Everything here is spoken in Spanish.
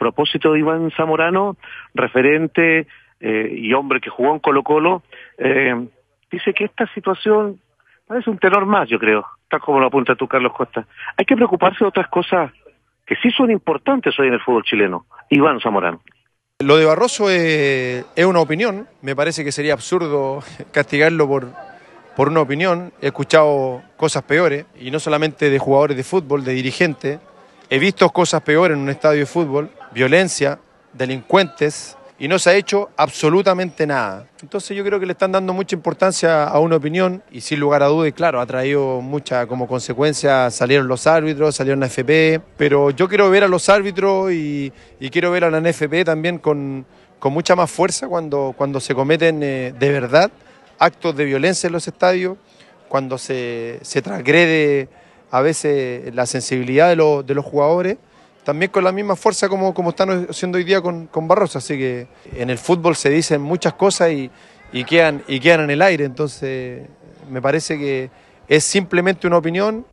propósito de Iván Zamorano, referente eh, y hombre que jugó en Colo Colo, eh, dice que esta situación parece un tenor más, yo creo, tal como lo apunta tú, Carlos Costa. Hay que preocuparse de otras cosas que sí son importantes hoy en el fútbol chileno. Iván Zamorano. Lo de Barroso es, eh, es una opinión, me parece que sería absurdo castigarlo por, por una opinión, he escuchado cosas peores, y no solamente de jugadores de fútbol, de dirigentes, he visto cosas peores en un estadio de fútbol, violencia, delincuentes, y no se ha hecho absolutamente nada. Entonces yo creo que le están dando mucha importancia a una opinión y sin lugar a dudas, claro, ha traído mucha como consecuencia, salieron los árbitros, salieron la FP, pero yo quiero ver a los árbitros y, quiero ver a la NFP también con, mucha más fuerza cuando, cuando se cometen eh, de verdad actos de violencia en los estadios, cuando se, transgrede a veces la sensibilidad de, de los jugadores también con la misma fuerza como, están haciendo hoy día con, con Barroso. Así que en el fútbol se dicen muchas cosas y, y, quedan, y quedan en el aire. Entonces, me parece que es simplemente una opinión